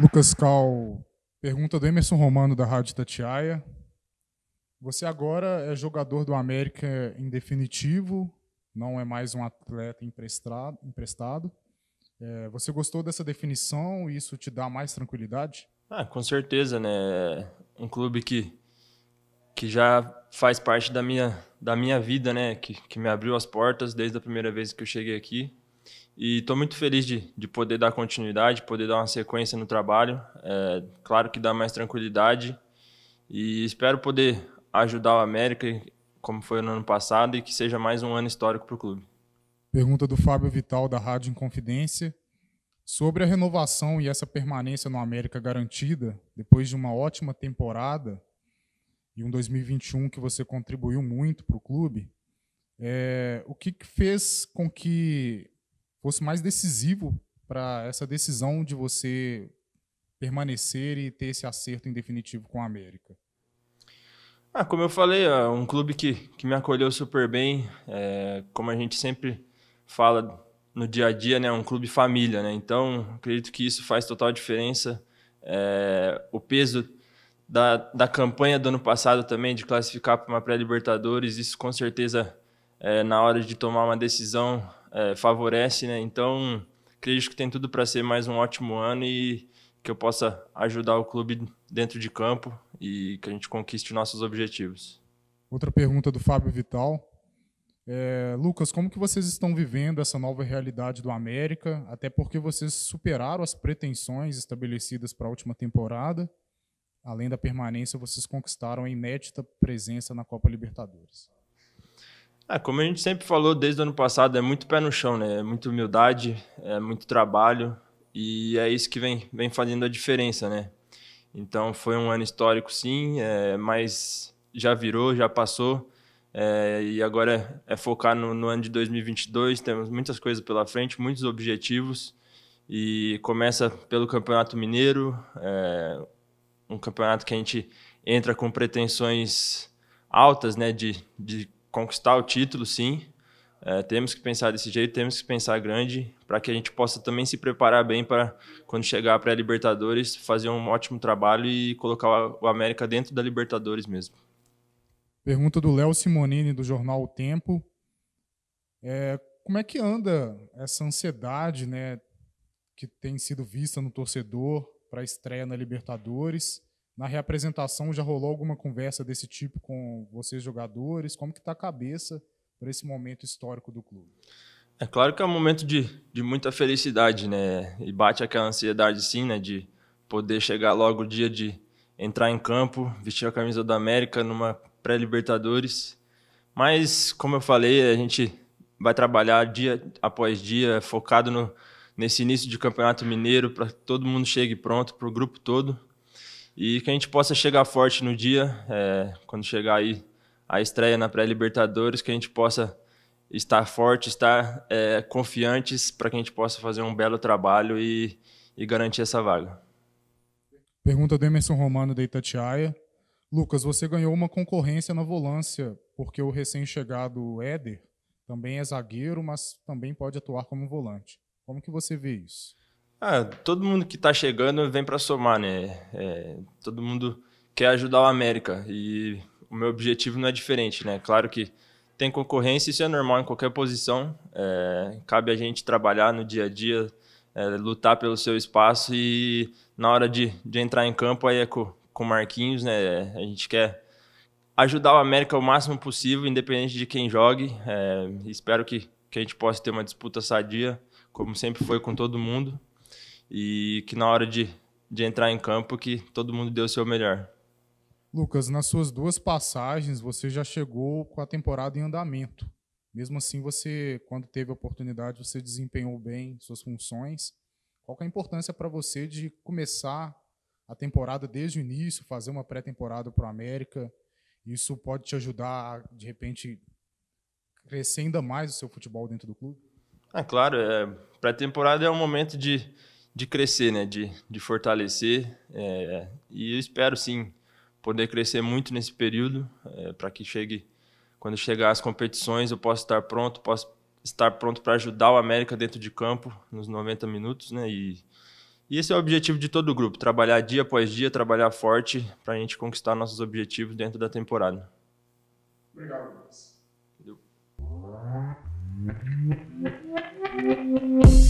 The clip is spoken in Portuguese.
Lucas Cal pergunta do Emerson Romano, da Rádio Tatiaia. Você agora é jogador do América em definitivo, não é mais um atleta emprestado. emprestado. É, você gostou dessa definição e isso te dá mais tranquilidade? Ah, com certeza, né? É um clube que, que já faz parte da minha, da minha vida, né? Que, que me abriu as portas desde a primeira vez que eu cheguei aqui. E estou muito feliz de, de poder dar continuidade, poder dar uma sequência no trabalho. É, claro que dá mais tranquilidade e espero poder ajudar o América, como foi no ano passado, e que seja mais um ano histórico para o clube. Pergunta do Fábio Vital, da Rádio Inconfidência. Sobre a renovação e essa permanência no América garantida, depois de uma ótima temporada e um 2021 que você contribuiu muito para o clube, é, o que, que fez com que fosse mais decisivo para essa decisão de você permanecer e ter esse acerto em definitivo com a América? Ah, como eu falei, é um clube que, que me acolheu super bem, é, como a gente sempre fala no dia a dia, né, é um clube família, né? Então, acredito que isso faz total diferença. É, o peso da, da campanha do ano passado também de classificar para uma pré-libertadores, isso com certeza é, na hora de tomar uma decisão é, favorece, né? Então, acredito que tem tudo para ser mais um ótimo ano e que eu possa ajudar o clube dentro de campo e que a gente conquiste nossos objetivos. Outra pergunta do Fábio Vital. É, Lucas, como que vocês estão vivendo essa nova realidade do América? Até porque vocês superaram as pretensões estabelecidas para a última temporada. Além da permanência, vocês conquistaram a inédita presença na Copa Libertadores. É, como a gente sempre falou desde o ano passado, é muito pé no chão, né? É muita humildade, é muito trabalho e é isso que vem, vem fazendo a diferença, né? Então foi um ano histórico, sim, é, mas já virou, já passou. É, e agora é, é focar no, no, ano de 2022. Temos muitas coisas pela frente, muitos objetivos. E começa pelo Campeonato Mineiro, é, um campeonato que a gente entra com pretensões altas, né, de, de conquistar o título, sim. É, temos que pensar desse jeito, temos que pensar grande, para que a gente possa também se preparar bem para, quando chegar para a Libertadores, fazer um ótimo trabalho e colocar o América dentro da Libertadores mesmo. Pergunta do Léo Simonini, do jornal O Tempo. É, como é que anda essa ansiedade né, que tem sido vista no torcedor para a estreia na Libertadores? Na reapresentação já rolou alguma conversa desse tipo com vocês jogadores? Como que está a cabeça para esse momento histórico do clube? É claro que é um momento de, de muita felicidade, né? E bate aquela ansiedade, sim, né? De poder chegar logo o dia de entrar em campo, vestir a camisa do América numa pré-Libertadores. Mas, como eu falei, a gente vai trabalhar dia após dia, focado no, nesse início de Campeonato Mineiro, para todo mundo chegue pronto, para o grupo todo. E que a gente possa chegar forte no dia, é, quando chegar aí a estreia na pré-Libertadores, que a gente possa estar forte, estar é, confiantes para que a gente possa fazer um belo trabalho e, e garantir essa vaga. Pergunta do Emerson Romano da Itatiaia. Lucas, você ganhou uma concorrência na volância, porque o recém-chegado Éder também é zagueiro, mas também pode atuar como volante. Como que você vê isso? Ah, todo mundo que está chegando vem para somar, né? É, todo mundo quer ajudar o América e o meu objetivo não é diferente, né? Claro que tem concorrência, isso é normal em qualquer posição. É, cabe a gente trabalhar no dia a dia, é, lutar pelo seu espaço e na hora de, de entrar em campo aí é com, com o Marquinhos, né? A gente quer ajudar o América o máximo possível, independente de quem jogue. É, espero que, que a gente possa ter uma disputa sadia, como sempre foi com todo mundo e que na hora de, de entrar em campo que todo mundo deu o seu melhor. Lucas, nas suas duas passagens você já chegou com a temporada em andamento. Mesmo assim, você, quando teve a oportunidade, você desempenhou bem suas funções. Qual é a importância para você de começar a temporada desde o início, fazer uma pré-temporada para o América? Isso pode te ajudar, de repente, crescer ainda mais o seu futebol dentro do clube? Ah, claro. É, pré-temporada é um momento de de crescer, né? De, de fortalecer. É, e eu espero, sim, poder crescer muito nesse período, é, para que chegue, quando chegar as competições, eu possa estar pronto, posso estar pronto para ajudar o América dentro de campo nos 90 minutos, né? E, e esse é o objetivo de todo o grupo: trabalhar dia após dia, trabalhar forte para a gente conquistar nossos objetivos dentro da temporada. Obrigado, Lucas.